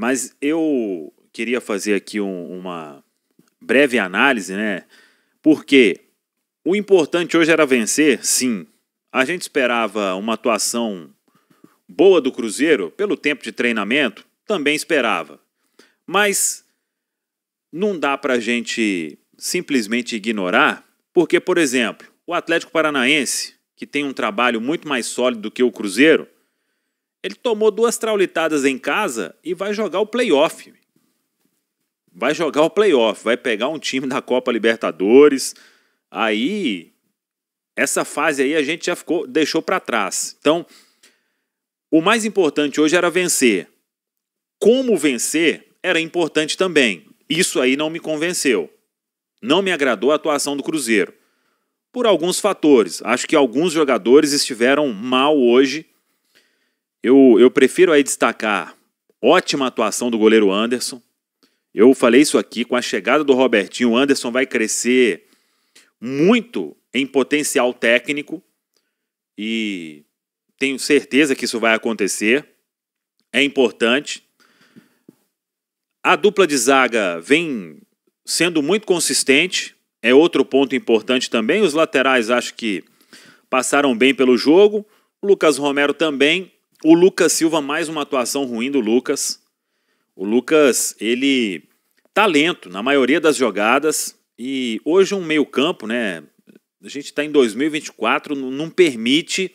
Mas eu queria fazer aqui um, uma breve análise, né? Porque o importante hoje era vencer, sim. A gente esperava uma atuação boa do Cruzeiro pelo tempo de treinamento, também esperava. Mas não dá para a gente simplesmente ignorar, porque, por exemplo, o Atlético Paranaense, que tem um trabalho muito mais sólido do que o Cruzeiro, ele tomou duas traulitadas em casa e vai jogar o playoff. Vai jogar o playoff, vai pegar um time da Copa Libertadores. Aí, essa fase aí a gente já ficou, deixou para trás. Então, o mais importante hoje era vencer. Como vencer era importante também. Isso aí não me convenceu. Não me agradou a atuação do Cruzeiro. Por alguns fatores. Acho que alguns jogadores estiveram mal hoje eu, eu prefiro aí destacar ótima atuação do goleiro Anderson. Eu falei isso aqui, com a chegada do Robertinho, o Anderson vai crescer muito em potencial técnico e tenho certeza que isso vai acontecer. É importante. A dupla de zaga vem sendo muito consistente, é outro ponto importante também. Os laterais acho que passaram bem pelo jogo. O Lucas Romero também o Lucas Silva, mais uma atuação ruim do Lucas. O Lucas, ele tá lento na maioria das jogadas. E hoje um meio-campo, né? A gente está em 2024, não permite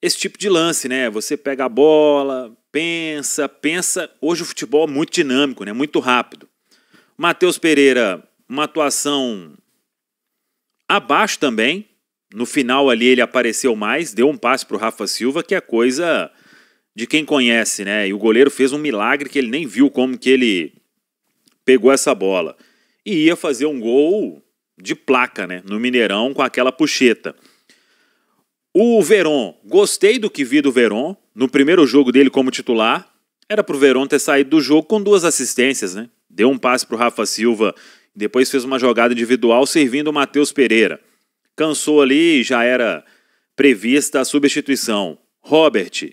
esse tipo de lance, né? Você pega a bola, pensa, pensa. Hoje o futebol é muito dinâmico, né? Muito rápido. Matheus Pereira, uma atuação abaixo também. No final ali ele apareceu mais, deu um passe para o Rafa Silva, que é coisa de quem conhece, né? E o goleiro fez um milagre que ele nem viu como que ele pegou essa bola. E ia fazer um gol de placa, né? No Mineirão com aquela puxeta. O Veron, gostei do que vi do Veron. No primeiro jogo dele como titular, era para o Veron ter saído do jogo com duas assistências, né? Deu um passe para o Rafa Silva, depois fez uma jogada individual servindo o Matheus Pereira. Cansou ali, já era prevista a substituição. Robert.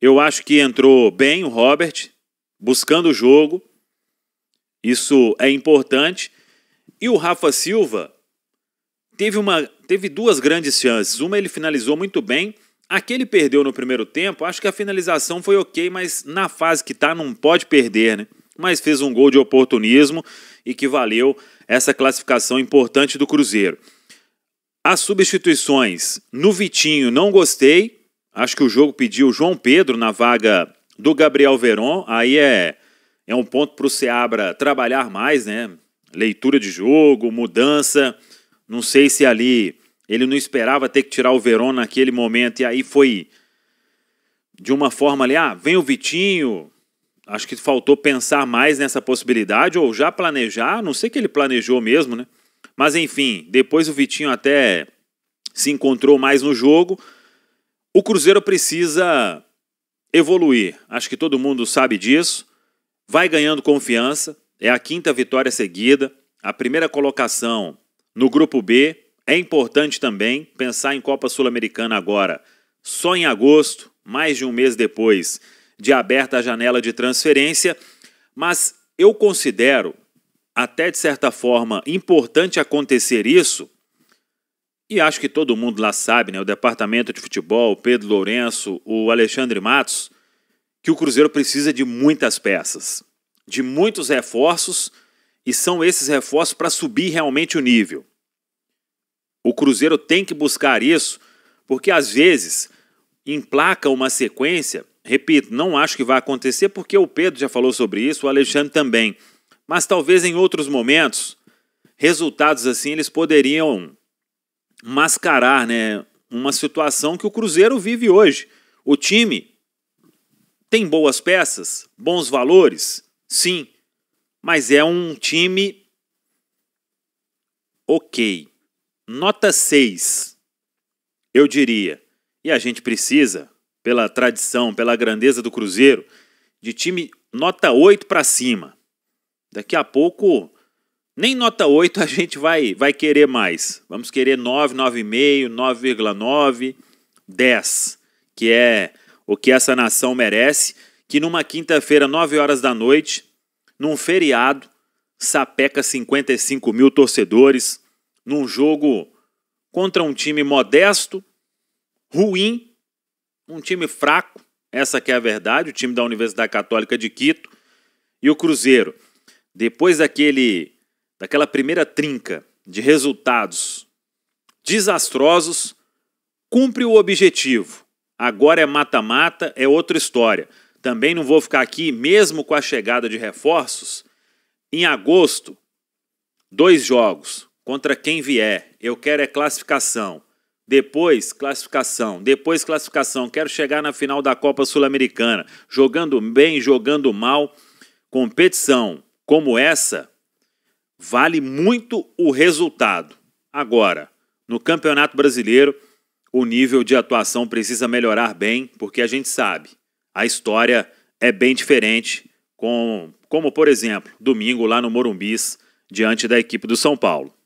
Eu acho que entrou bem o Robert, buscando o jogo. Isso é importante. E o Rafa Silva teve, uma, teve duas grandes chances. Uma ele finalizou muito bem. Aquele perdeu no primeiro tempo. Acho que a finalização foi ok, mas na fase que tá, não pode perder, né? Mas fez um gol de oportunismo e que valeu essa classificação importante do Cruzeiro. As substituições. No Vitinho, não gostei. Acho que o jogo pediu o João Pedro na vaga do Gabriel Veron. Aí é, é um ponto para o Seabra trabalhar mais, né? Leitura de jogo, mudança. Não sei se ali ele não esperava ter que tirar o Veron naquele momento. E aí foi de uma forma ali, ah, vem o Vitinho. Acho que faltou pensar mais nessa possibilidade ou já planejar. Não sei que ele planejou mesmo, né? Mas enfim, depois o Vitinho até se encontrou mais no jogo. O Cruzeiro precisa evoluir. Acho que todo mundo sabe disso. Vai ganhando confiança. É a quinta vitória seguida. A primeira colocação no grupo B. É importante também pensar em Copa Sul-Americana agora, só em agosto, mais de um mês depois de aberta a janela de transferência. Mas eu considero até de certa forma importante acontecer isso, e acho que todo mundo lá sabe, né, o departamento de futebol, Pedro Lourenço, o Alexandre Matos, que o Cruzeiro precisa de muitas peças, de muitos reforços, e são esses reforços para subir realmente o nível. O Cruzeiro tem que buscar isso, porque às vezes emplaca uma sequência. Repito, não acho que vai acontecer, porque o Pedro já falou sobre isso, o Alexandre também mas talvez em outros momentos, resultados assim eles poderiam mascarar, né, uma situação que o Cruzeiro vive hoje. O time tem boas peças, bons valores, sim, mas é um time OK. Nota 6. Eu diria. E a gente precisa, pela tradição, pela grandeza do Cruzeiro, de time nota 8 para cima. Daqui a pouco, nem nota 8 a gente vai, vai querer mais. Vamos querer 9, 9,5, 9,9, 10, que é o que essa nação merece. Que numa quinta-feira, 9 horas da noite, num feriado, sapeca 55 mil torcedores num jogo contra um time modesto, ruim, um time fraco, essa que é a verdade, o time da Universidade Católica de Quito e o Cruzeiro depois daquele daquela primeira trinca de resultados desastrosos, cumpre o objetivo. Agora é mata-mata, é outra história. Também não vou ficar aqui, mesmo com a chegada de reforços. Em agosto, dois jogos contra quem vier. Eu quero é classificação. Depois, classificação. Depois, classificação. Quero chegar na final da Copa Sul-Americana. Jogando bem, jogando mal. Competição como essa, vale muito o resultado. Agora, no Campeonato Brasileiro, o nível de atuação precisa melhorar bem, porque a gente sabe, a história é bem diferente, com, como por exemplo, domingo lá no Morumbis, diante da equipe do São Paulo.